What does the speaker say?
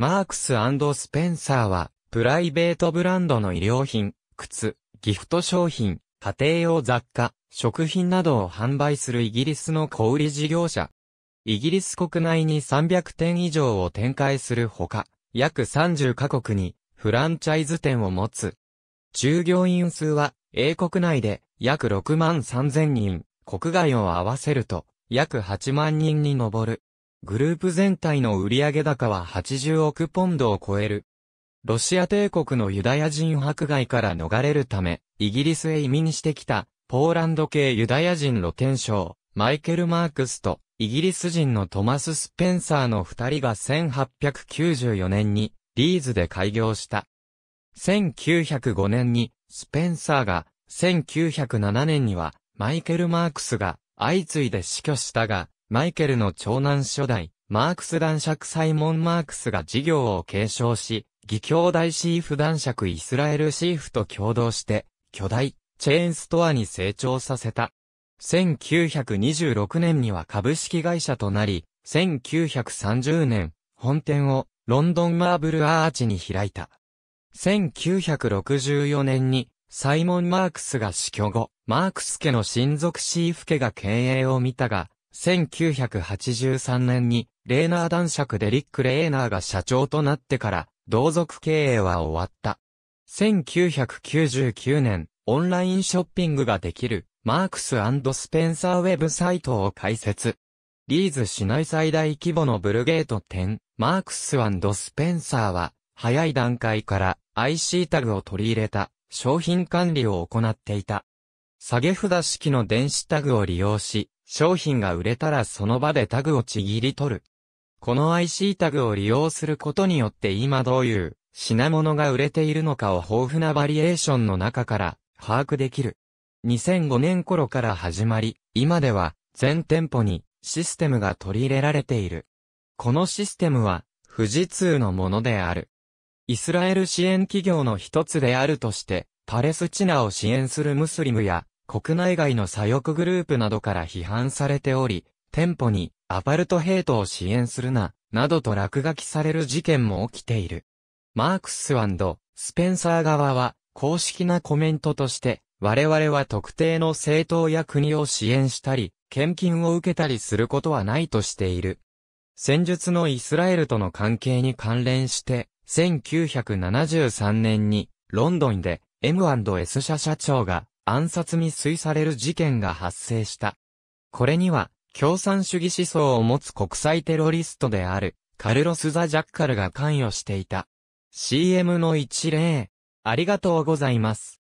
マークススペンサーは、プライベートブランドの衣料品、靴、ギフト商品、家庭用雑貨、食品などを販売するイギリスの小売事業者。イギリス国内に300店以上を展開するほか、約30カ国にフランチャイズ店を持つ。従業員数は英国内で約6万3000人、国外を合わせると約8万人に上る。グループ全体の売上高は80億ポンドを超える。ロシア帝国のユダヤ人迫害から逃れるため、イギリスへ移民してきた、ポーランド系ユダヤ人露天商、マイケル・マークスと、イギリス人のトマス・スペンサーの二人が1894年に、リーズで開業した。1905年に、スペンサーが、1907年には、マイケル・マークスが、相次いで死去したが、マイケルの長男初代、マークス男爵サイモン・マークスが事業を継承し、義兄弟シーフ男爵イスラエルシーフと共同して、巨大、チェーンストアに成長させた。1926年には株式会社となり、1930年、本店をロンドンマーブルアーチに開いた。1964年に、サイモン・マークスが死去後、マークス家の親族シーフ家が経営を見たが、1983年に、レーナー男爵デリック・レーナーが社長となってから、同族経営は終わった。1999年、オンラインショッピングができる、マークススペンサーウェブサイトを開設。リーズ市内最大規模のブルゲート店、マークススペンサーは、早い段階から IC タグを取り入れた商品管理を行っていた。下げ札式の電子タグを利用し、商品が売れたらその場でタグをちぎり取る。この IC タグを利用することによって今どういう品物が売れているのかを豊富なバリエーションの中から把握できる。2005年頃から始まり、今では全店舗にシステムが取り入れられている。このシステムは富士通のものである。イスラエル支援企業の一つであるとして、パレスチナを支援するムスリムや国内外の左翼グループなどから批判されており、店舗にアパルトヘイトを支援するな、などと落書きされる事件も起きている。マークススペンサー側は、公式なコメントとして、我々は特定の政党や国を支援したり、献金を受けたりすることはないとしている。戦術のイスラエルとの関係に関連して、1973年に、ロンドンで M&S 社社長が暗殺未遂される事件が発生した。これには、共産主義思想を持つ国際テロリストである、カルロス・ザ・ジャッカルが関与していた。CM の一例、ありがとうございます。